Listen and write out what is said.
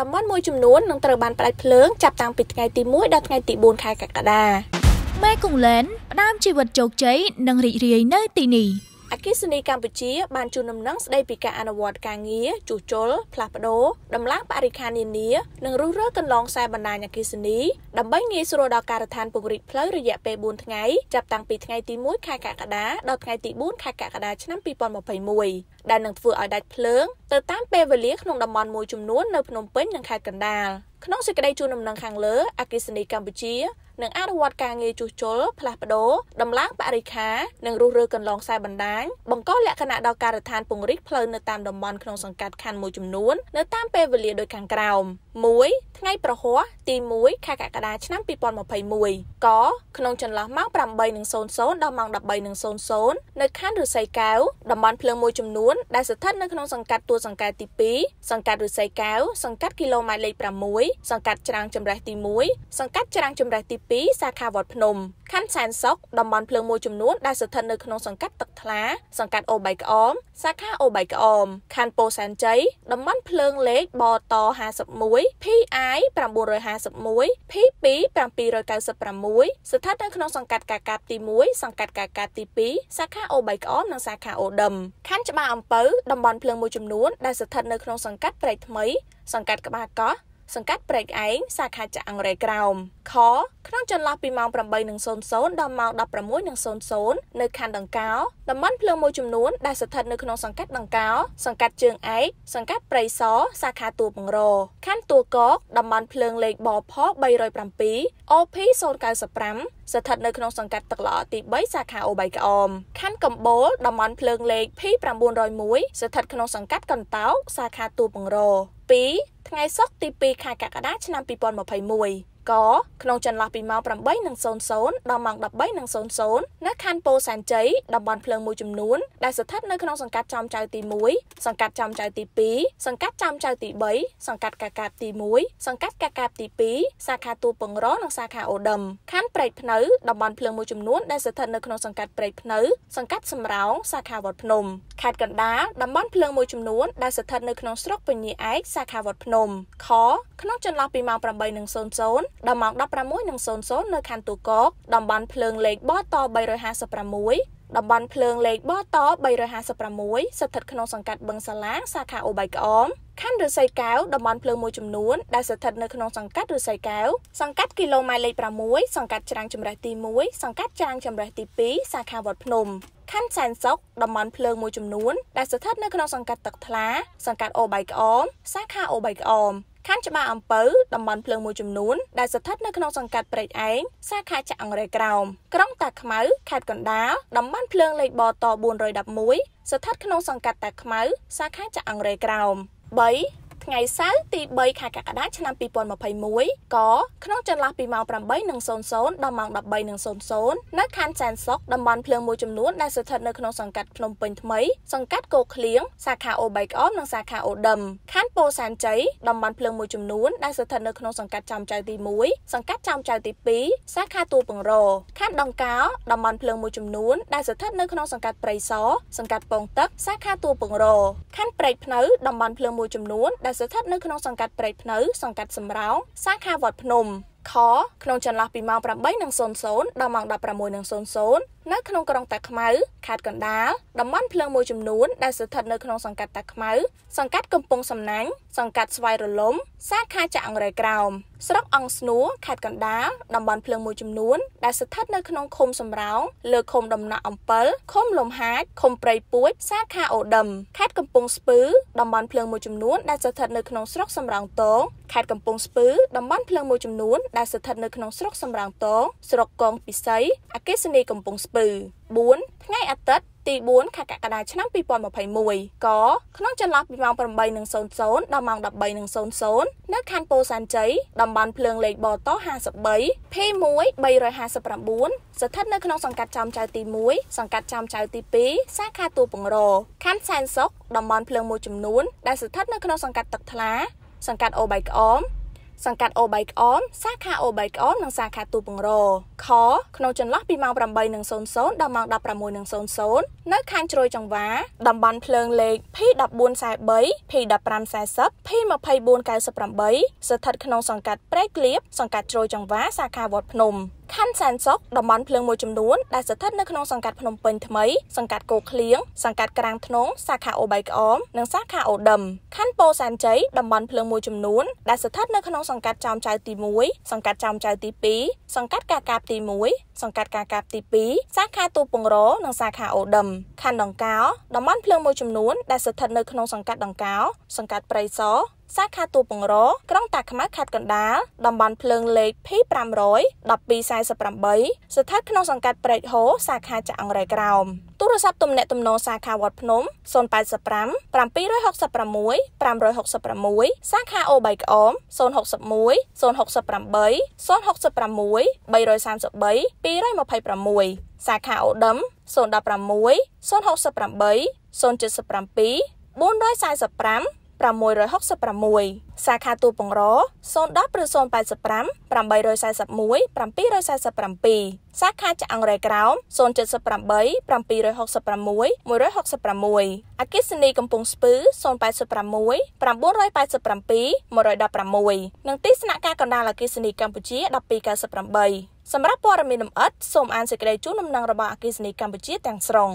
តំបន់មួយចំនួននឹងត្រូវបានផ្ដាច់ភ្លើងចាប់តាំងពីថ្ងៃទី1ដល់ថ្ងៃទី4ខែកក្កដាមេគង្លែនផ្ដើមជីវិតជោគជ័យនិងរីករាយនៅទីនេះអគ្គិសនីកម្ពុជា បានជូនដំណឹងស្ដីពីការអនុវត្តការងារជួសជុលផ្លាស់ប្ដូរដំឡើងបរិខានានា និងរុះរើកន្លងខ្សែបណ្ដាញអគ្គិសនី ដើម្បីងាយស្រួលដល់ការដ្ឋានពង្រីកផ្លូវរយៈពេល4ថ្ងៃចាប់តាំងពីថ្ងៃទី1ខែកក្កដាដល់ថ្ងៃទី4ខែកក្កដាឆ្នាំ2021ដែលនឹងធ្វើឲ្យដាច់ភ្លើងទៅតាមពេលវេលាក្នុងតំបន់មួយចំនួននៅភ្នំពេញនិងខេត្តកណ្ដាលក្នុងសេចក្តីជូនដំណឹងខាងលើ អគ្គិសនីកម្ពុជានិងអនុវត្តការងារជួសជុលផ្លាស់ប្ដូរដំឡើងបរិខានិងរុះរើកន្លងខ្សែបណ្ដាញបង្កលក្ខណៈដល់ការដ្ឋានពង្រីកផ្លូវនៅតាមតំបន់ក្នុងសង្កាត់ខណ្ឌមួយចំនួន នៅតាមពេលវេលាដូចខាងក្រោម1ថ្ងៃប្រហ័សទី1ខែកក្កដាឆ្នាំ2021កក្នុងចន្លោះម៉ោង8:00ដល់ម៉ោង13:00នៅខណ្ឌឫស្សីកែវតំបន់ភ្លើងមួយចំនួនដែលស្ថិតនៅក្នុងសង្កាត់ទួលសង្កែទី2សង្កាត់ឫស្សីកែវសង្កាត់គីឡូម៉ែត្រលេខ6សង្កាត់ច្រាំងចម្រេះទី1សង្កាត់ច្រាំងចម្រេះទី2សាខាវត្តភ្នំខណ្ឌសែនសុកតំបន់ភ្លើងមួយចំនួនដែលស្ថិតនៅក្នុងសង្កាត់ទឹកថ្លាសង្កាត់អូបៃក្អមសាខាអូបៃក្អមខណ្ឌពោធិ៍សែនជ័យតំបន់ភ្លើងលេខបត51 PI 951 P2 796ស្ថិតនៅក្នុងសង្កាត់កាកាបទី1សង្កាត់កាកាបទី2សាខាអូបៃក្អមនិងសាខាអូដឹមខណ្ឌច្បារអំពៅតំបន់ភ្លើងមួយចំនួនដែលស្ថិតនៅក្នុងសង្កាត់ព្រៃថ្មីសង្កាត់ក្បាលកោះសង្កាត់ព្រែកឯងសាខាចាក់អង្រែក្រោមខក្នុងចន្លោះពីម៉ោង8:00ដល់ម៉ោង16:00នៅខណ្ឌដង្កោតំបន់ភ្លើងមួយចំនួនដែលស្ថិតនៅក្នុងសង្កាត់ដង្កោ សង្កាត់ជើងឯកសង្កាត់ព្រៃសរសាខាទួលបង្រខណ្ឌទួលកកតំបន់ភ្លើងលេខបផ307 OP 095ស្ថិតនៅក្នុងសង្កាត់ទឹកល្អទី3សាខាអូបៃក្អមខណ្ឌកំបូលតំបន់ភ្លើងលេខ P901 ស្ថិតក្នុងសង្កាត់កន្តោកសាខាទួលបង្រ2ថ្ងៃសុក្រទី2ខែកក្កដាឆ្នាំ2021កក្នុងចន្លោះពីម៉ោង8:00ដល់ម៉ោង13:00នៅខណ្ឌពោធិ៍សែនជ័យតំបន់ភ្លើងមួយចំនួនដែលស្ថិតនៅក្នុងសង្កាត់ចំចៅទី1សង្កាត់ចំចៅទី2សង្កាត់ចំចៅទី3សង្កាត់កាកាបទី1សង្កាត់កាកាបទី2សាខាទួលពងរនិងសាខាអូដឹមខណ្ឌព្រែកភ្នៅតំបន់ភ្លើងមួយចំនួនដែលស្ថិតនៅក្នុងសង្កាត់ព្រែកភ្នៅសង្កាត់សំរោងសាខាវត្តភ្នំខេត្តកណ្ដាលតំបន់ភ្លើងមួយចំនួនដែលស្ថិតនៅក្នុងស្រុកពញាឯកសាខាវត្តភ្នំខក្នុងចន្លោះពីម៉ោង8:00ដល់ម៉ោង16:00នៅខណ្ឌទូកកតំបន់ភ្លើងលេខបត356តំបន់ភ្លើងលេខបត356ស្ថិតក្នុងសង្កាត់បឹងសាឡាង សាខាអូបៃក្អមខណ្ឌឫស្សីកែវតំបន់ភ្លើងមួយចំនួនដែលស្ថិតនៅក្នុងសង្កាត់ឫស្សីកែវសង្កាត់គីឡូម៉ែត្រលេខ6សង្កាត់ច្រាំងចម្រេះទី1សង្កាត់ច្រាំងចម្រេះទី2សាខាវត្តភ្នំខណ្ឌសែនសុខតំបន់ភ្លើងមួយចំនួនដែលស្ថិតនៅក្នុងសង្កាត់ទឹកថ្លា សង្កាត់អូបៃក្អម សាខាអូបៃក្អមខណ្ឌច្បារអំពៅតំបន់ភ្លើងមួយចំនួនដែលស្ថិតនៅក្នុងសង្កាត់ព្រែកឯងសាខាចាក់អង្រែក្រោម ក្រុងតាខ្មៅខេត្តកណ្ដាលតំបន់ភ្លើងលេខបត411ស្ថិតក្នុងសង្កាត់តាខ្មៅ សាខាចាក់អង្រែក្រោម3ថ្ងៃសៅរ៍ទី3ខែកក្កដាឆ្នាំ2021ក៏ក្នុងចន្លោះពីម៉ោង8:00ដល់ម៉ោង13:00នៅខណ្ឌសែនសុខតំបន់ភ្លើងមួយចំនួនដែលស្ថិតនៅក្នុងសង្កាត់ភ្នំពេញថ្មីសង្កាត់គោឃ្លៀងសាខាអូបៃក្អមនិងសាខាអូដឹមខណ្ឌពោធិ៍សែនជ័យតំបន់ភ្លើងមួយចំនួនដែលស្ថិតនៅក្នុងសង្កាត់ចំចៅទី1សង្កាត់ចំចៅទី2សាខាទួលពងរខណ្ឌដង្កោតំបន់ភ្លើងមួយចំនួនដែលស្ថិតនៅក្នុងសង្កាត់ព្រៃសរសង្កាត់ពងទឹកសាខាទួលពងរខណ្ឌព្រែកភ្នៅតំបន់ភ្លើងមួយចំនួនដែលដែលស្ថិតនៅក្នុងសង្កាត់ព្រែកភ្នៅ សង្កាត់សំរោងសាខាវត្តភ្នំខក្នុងចន្លោះពីម៉ោង8:00ដល់ម៉ោង16:00នៅក្នុងក្រុងតាខ្មៅខេត្តកណ្ដាលតំបន់ភ្លើងមួយចំនួនដែលស្ថិតនៅក្នុងសង្កាត់តាខ្មៅសង្កាត់កំពង់សំណាញ់សង្កាត់ស្វាយរលំសាខាចាក់អង្រែក្រោមស្រុកអង្គស្នួរខេត្តកណ្ដាលតំបន់ភ្លើងមួយចំនួនដែលស្ថិតនៅក្នុងឃុំសំរោងលើឃុំដំណក់អំពិលឃុំលំហាចឃុំព្រៃពួចសាខាអូដឹមខេត្តកំពង់ស្ពឺតំបន់ភ្លើងមួយចំនួនដែលស្ថិតនៅក្នុងស្រុកសំរោងតងខេត្តកំពង់ស្ពឺតំបន់ភ្លើងមួយចំនួនដែលស្ថិតនៅក្នុងស្រុកសំរោងតងស្រុកកងពិសីអកេសនីកំពង់ស្ពឺស្ពឺ4ថ្ងៃអាទិត្យទី4ខែកក្កដាឆ្នាំ2021កក្នុងចន្លោះពីម៉ោង8:00ដល់ម៉ោង13:00នៅខណ្ឌពោធិ៍សែនជ័យតំបន់ភ្លើងលេខបត53 P1 359ស្ថិតនៅក្នុងសង្កាត់ចំចៅទី1សង្កាត់ចំចៅទី2សាខាទួលពងរខណ្ឌសែនសុខតំបន់ភ្លើងមួយចំនួនដែលស្ថិតនៅក្នុងសង្កាត់ទឹកថ្លាសង្កាត់អូបៃក្អមសង្កាត់អូបៃក្អមសាខាអូបៃក្អមនិងសាខាទូពងរ ខ ក្នុងចន្លោះពីម៉ោង8:00ដល់ម៉ោង16:00នៅខាងជ្រោយចង្វាតំបន់ភ្លើងលេខ P1443 P1540 P2498 ស្ថិតក្នុងសង្កាត់ព្រែកលៀបសង្កាត់ជ្រោយចង្វាសាខាវត្តភ្នំខណ្ឌសានសុកតំបន់ភ្លើងមួយចំនួនដែលស្ថិតនៅក្នុងសង្កាត់ភ្នំពេញថ្មីសង្កាត់គោឃ្លៀងសង្កាត់ក្រាំងធ្នងសាខាអូបៃក្អមនិងសាខាអូដឹមខណ្ឌពោធិ៍សែនជ័យតំបន់ភ្លើងមួយចំនួនដែលស្ថិតនៅក្នុងសង្កាត់ចោមចៅទី1សង្កាត់ចោមចៅទី2សង្កាត់កាកាបទី1សង្កាត់កាកាបទី2សាខាទូពងរនិងសាខាអូដឹមខណ្ឌដង្កោតំបន់ភ្លើងមួយចំនួនដែលស្ថិតនៅក្នុងសង្កាត់ដង្កោសង្កាត់ព្រៃសសាខាតួពងរក្រុងតាខ្មៅខេត្តកណ្ដាលតំបន់ភ្លើងលេខ P500 1248ស្ថិតក្នុងសង្កាត់ព្រែកហូសាខាចាក់អង្រែក្រោមទូរស័ព្ទទំនាក់ទំនងសាខាវត្តភ្នំ085 766 566សាខាអូបៃក្អម061 068 066 333 226សាខាអូដឹម016 068 077 445 666សាខាទួលបង្រ010ឬ085 841 747សាខាចាអង្រែក្រោម078 766 166អគិសនីកំពង់ស្ពឺ086 987 116និងទីស្នាក់ការកណ្ដាលអគិសនីកម្ពុជា1298សម្រាប់ព័ត៌មានលម្អិតសូមអានសេចក្តីជូនដំណឹងរបស់អគ្គិសនីកម្ពុជាទាំងស្រុង